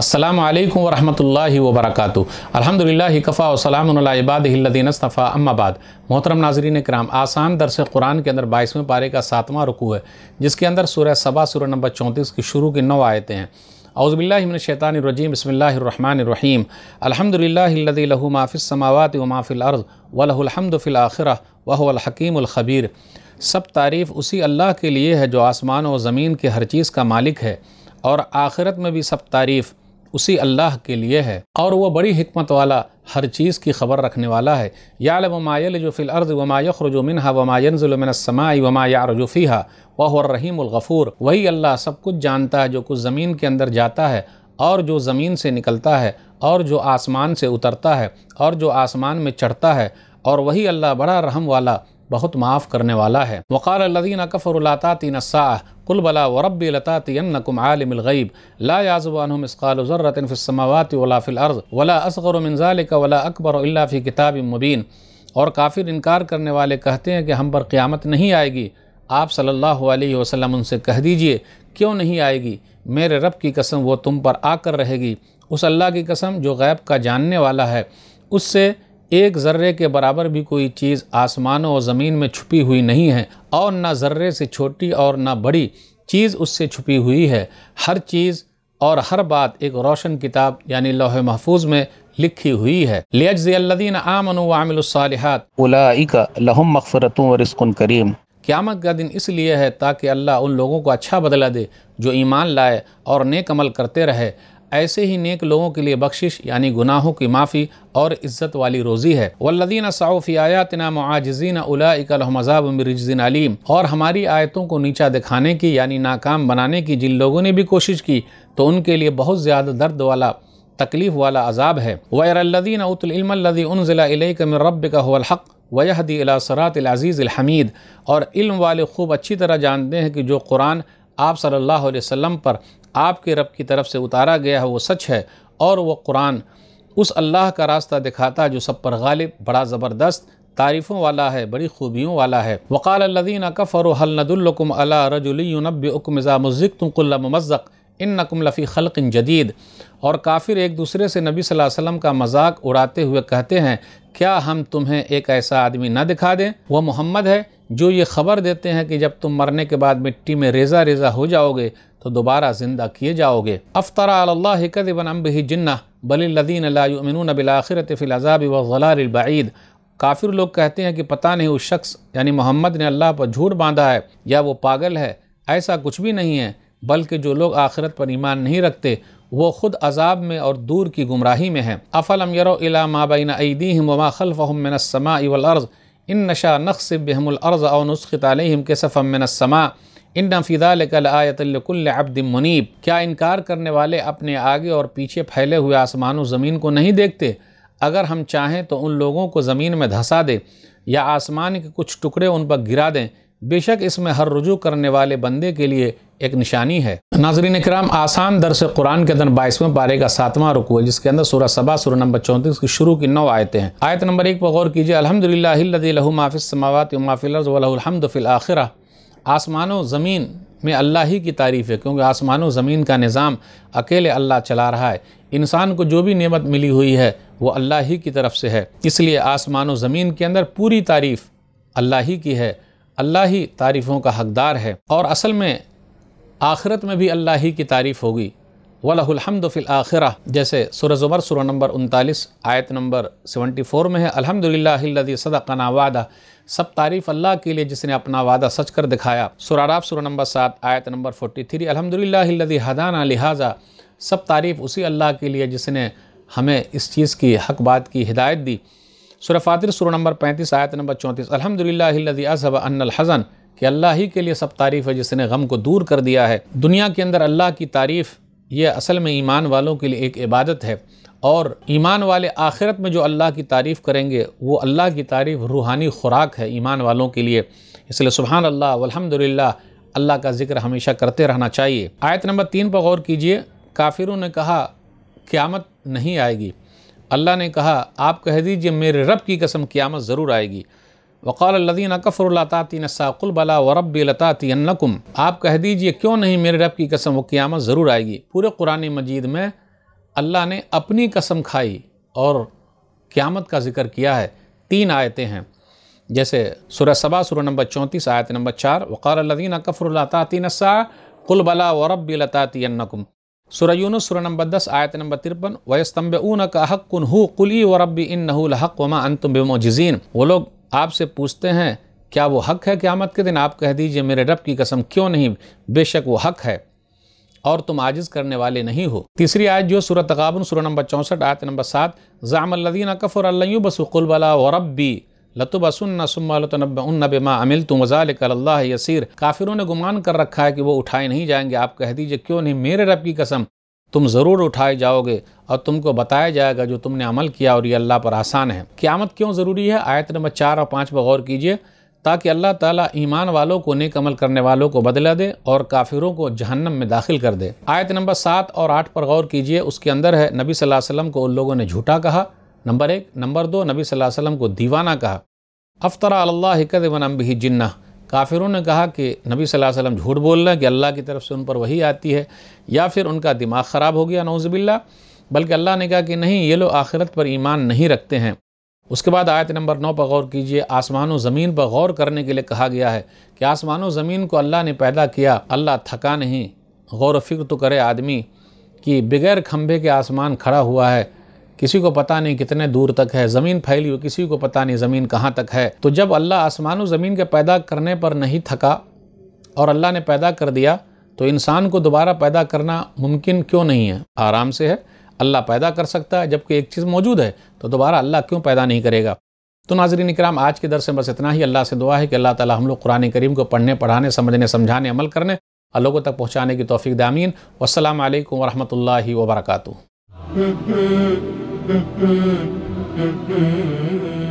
अल्लाम वरहमल वबरक अलहमदिल्ला कफ़ा वसलामबादीनफ़ा अम्माबाद मोहतरम नाजरीन कराम आसान दरस कुरान के अंदर बाईसवें पारे का सातवां रुकू है जिसके अंदर सूर्य सबा सूर्य नंबर चौंतीस की शुरू की नौ आयतें हैं अउज़बिल्लिमिनशैतानरजीम बसमीम अलहमदिल्लादी माफ़िल समावत व माफ़िल अर्ज़ वलहमदिल आखिर वहलहकीमख़बीर सब तारीफ़ उसी अल्लाह के लिए है जो आसमान और ज़मीन की हर चीज़ का मालिक है और आखिरत में भी सब तारीफ़ उसी अल्लाह के लिए है और वह बड़ी हमत वाला हर चीज़ की खबर रखने वाला है याल वमायल जो फ़िल अर्ज़ हा वमायनजुलमिनसमाई वमायारजुफ़ीहा वहरहीमगफ़ूर वही अल्लाह सब कुछ जानता है जो कुछ ज़मीन के अंदर जाता है और जो ज़मीन से निकलता है और जो आसमान से उतरता है और जो आसमान में चढ़ता है और वही अल्लाह बड़ा रहम वाला बहुत माफ़ करने वाला है वक़ालदीन लदीन कफ़रलाता कुल बला वरब लतातीनकुम ला याजुबान इसकालज़रतफ़िलसमावत वलाफ़िलर्ज़ वला असगरमिनज़ालिक वला अकबर फ़ी किताब मुबीन और काफिर इनकार करने वाले कहते हैं कि हम पर क़्यामत नहीं आएगी आप सल्लल्लाहु अलैहि वसल्लम उनसे कह दीजिए क्यों नहीं आएगी मेरे रब की कसम वो तुम पर आकर रहेगी उस अल्लाह की कसम जो गैब का जानने वाला है उससे एक ज़र्रे के बराबर भी कोई चीज़ आसमानों और ज़मीन में छुपी हुई नहीं है और ना ज़र्रे से छोटी और ना बड़ी चीज़ उससे छुपी हुई है हर चीज़ और हर बात एक रोशन किताब यानी लोह महफूज में लिखी हुई है लियजीन आमन करीम क़्यामत का दिन इसलिए है ताकि अल्लाह उन लोगों को अच्छा बदला दे जो ईमान लाए और नेक अमल करते रहे ऐसे ही नेक लोगों के लिए बख्शिश यानी गुनाहों की माफ़ी और इज़्ज़त वाली रोज़ी है वल्लदीन साउफ़ी आयातना मुआजीन अलाकलमजाब मरजिन अलीम और हमारी आयतों को नीचा दिखाने की यानी नाकाम बनाने की जिन लोगों ने भी कोशिश की तो उनके लिए बहुत ज़्यादा दर्द वाला तकलीफ़ वाला अजाब है वैरल्लिन उतलमदी उन ज़िला रब का हक वहदी अलासरातज़ीज़ीज़ और इल्म वाले खूब अच्छी तरह जानते हैं कि जो कुरान आप सल्लल्लाहु अलैहि वसल्लम पर आपके रब की तरफ से उतारा गया है वो सच है और वह कुरान उस अल्लाह का रास्ता दिखाता जो सब पर गालिब बड़ा ज़बरदस्त तारीफ़ों वाला है बड़ी खूबियों वाला है वक़ाल अल्लदीन कफ़र हल नदुल्कुम अला रजुलनब उकमज़ा मज़िक तुम्कुल्ला ममज़क इन नकुम लफ़ी खलक़ जदीद और काफिर एक दूसरे से नबी वसम का मजाक उड़ाते हुए कहते हैं क्या हम तुम्हें एक ऐसा आदमी ना दिखा दें वह मोहम्मद है जो ये खबर देते हैं कि जब तुम मरने के बाद मिट्टी में रेजा रेजा हो जाओगे तो दोबारा ज़िंदा किए जाओगे अफ्तरा अल्लाह कदबन अम्बी जिन्ना बलिलदीन लामिन बिलाखरत फ़िलज़ाब वलाबाद काफिर लोग कहते हैं कि पता नहीं उस शख्स यानी मोहम्मद ने अल्लाह पर झूठ बांधा है या वो पागल है ऐसा कुछ भी नहीं है बल्कि जो लोग आखिरत पर ईमान नहीं रखते वो ख़ुद अजाब में और दूर की गुमराही में हैं अफ़लम यरो इला ईदी वमा खलफ़मिनसमा इवलर्ज़ इन नशा नक्स बहमलर्ज़ और नुस्ख़ तलम के सफ़मिनसमा इन नफ़िदालकल अब्दमनीब क्या इनकार करने वाले अपने आगे और पीछे फैले हुए आसमान ज़मीन को नहीं देखते अगर हम चाहें तो उन लोगों को ज़मीन में धंसा दें या आसमान के कुछ टुकड़े उन पर गिरा दें बेशक इसमें हर रुजू करने वाले बंदे के लिए एक निशानी है नाजरीन कराम आसान दरस कुरान के अंदर बाईसवें पारे का सातवां रुकू है जिसके अंदर सूरह सबा सूरह नंबर चौंतीस की शुरू की नौ आयतें हैं आयत नंबर एक पर गौर कीजिए अलहमदिल्ला माफिस समावत आखिर ज़मीन में अल्लाह ही की तारीफ़ है क्योंकि आसमान व ज़मीन का निज़ाम अकेले अल्लाह चला रहा है इंसान को जो भी नेमत मिली हुई है वो अल्लाह ही की तरफ से है इसलिए आसमान व ज़मीन के अंदर पूरी तारीफ़ अल्लाह ही की है अल्लाह ही तारीफ़ों का हकदार है और असल में आखिरत में भी अल्लाह ही की तारीफ़ होगी वलहमद आखिर जैसे सूरज उमर सुर नंबर उनतालीस आयत नंबर सेवेंटी फ़ोर में है अलहमदिल्लादी सदाकाना वादा सब तारीफ़ अल्लाह के लिए जिसने अपना वादा सच कर दिखाया सुराराफ सुर नंबर सात आयत नंबर फोर्टी थ्री अलहमदिल्लादी हदाना लिहाजा सब तारीफ़ उसी अल्लाह के लिए जिसने हमें इस चीज़ की हक बात की हिदायत दी सुरफातिर सुर नंबर पैंतीस आयत नंबर चौंतीस अलहमदिल्लादी अजहब अनहसन हज़न कि अल्लाह ही के लिए सब तारीफ़ है जिसने गम को दूर कर दिया है दुनिया के अंदर अल्लाह की तारीफ़ ये असल में ईमान वालों के लिए एक इबादत है और ईमान वाले आखिरत में जो अल्लाह की तारीफ़ करेंगे वो अल्लाह की तारीफ़ रूहानी खुराक है ईमान वालों के लिए इसलिए सुबहान अल्लाह अलहमदिल्ला अल्लाह का जिक्र हमेशा करते रहना चाहिए आयत नंबर तीन पर गौर कीजिए काफिरों ने कहा क़्यामत नहीं आएगी अल्लाह ने कहा आप कह दीजिए मेरे रब की कसम क़्यामत ज़रूर आएगी वक़ालदीन कफ़रलाताती नसाकुलबला वरब लतातीनकुम आप कह दीजिए क्यों नहीं मेरे रब की कसम वो क़्यामत ज़रूर आएगी पूरे कुरान मजीद में अल्लाह ने अपनी कसम खाई और क़्यामत का जिक्र किया है तीन आयतें हैं जैसे सुरह सबा सुर नंबर चौंतीस आयत नंबर चार वक़ालदीन कफ़रलातातीन सा बला वरब लतातीनकुम सुरह यूनुस सुरह नंबर दस आयत नंबर तिरपन वयस्तम्ब ऊन का हक़ हु कुली वरब इन हक़ वमा अंतुम बेमोजीन वो लोग आपसे पूछते हैं क्या वो हक है क़्यामत के दिन आप कह दीजिए मेरे रब की कसम क्यों नहीं बेशक वो हक है और तुम आजिज़ करने वाले नहीं हो तीसरी आयत जो सूरत तकाबन सूर नंबर चौंसठ आयत नंबर सात ज़ामल्लिन कफ़रबसुलबला वरबी लतुबसन्नबमा अमिल तुम वज़ाल यसीर काफिरों ने गुमान कर रखा है कि वो उठाए नहीं जाएंगे आप कह दीजिए क्यों नहीं मेरे रब की कसम तुम ज़रूर उठाए जाओगे और तुमको बताया जाएगा जो तुमने अमल किया और ये अल्लाह पर आसान है क़्यामत क्यों ज़रूरी है आयत नंबर चार और पाँच पर गौर कीजिए ताकि अल्लाह ताला ईमान वालों को नेक अमल करने वालों को बदला दे और काफिरों को जहन्नम में दाखिल कर दे आयत नंबर सात और आठ पर गौर कीजिए उसके अंदर है नबी सल्लल्लाहु अलैहि वसल्लम को उन लोगों ने झूठा कहा नंबर एक नंबर दो नबी सल्लल्लाहु अलैहि वसल्लम को दीवाना कहा अफ्तरा अल्लाह वन अम्बी जिन्ना काफिरों ने कहा कि नबी सल्लल्लाहु अलैहि वसल्लम झूठ बोल रहे हैं कि अल्लाह की तरफ से उन पर वही आती है या फिर उनका दिमाग ख़राब हो गया नौजबिल्ला बल्कि अल्लाह ने कहा कि नहीं ये लोग आखिरत पर ईमान नहीं रखते हैं उसके बाद आयत नंबर नौ पर गौर कीजिए आसमान व ज़मीन पर गौर करने के लिए कहा गया है कि आसमान व ज़मीन को अल्लाह ने पैदा किया अल्लाह थका नहीं गौर फिक्र तो करे आदमी कि बगैर खम्भे के आसमान खड़ा हुआ है किसी को पता नहीं कितने दूर तक है ज़मीन फैली हुई किसी को पता नहीं ज़मीन कहाँ तक है तो जब अल्लाह आसमान ज़मीन के पैदा करने पर नहीं थका और अल्लाह ने पैदा कर दिया तो इंसान को दोबारा पैदा करना मुमकिन क्यों नहीं है आराम से है अल्लाह पैदा कर सकता है जबकि एक चीज़ मौजूद है तो दोबारा अल्लाह क्यों पैदा नहीं करेगा तो नाजरीन इक्राम आज के दर से बस इतना ही अल्लाह से दुआ है कि अल्लाह ताला हम लोग कुरान करीम को पढ़ने पढ़ाने समझने समझाने अमल करने और लोगों तक पहुँचाने की तोफ़ी दामीन वसलम वरहमल वर्का Mm-hmm.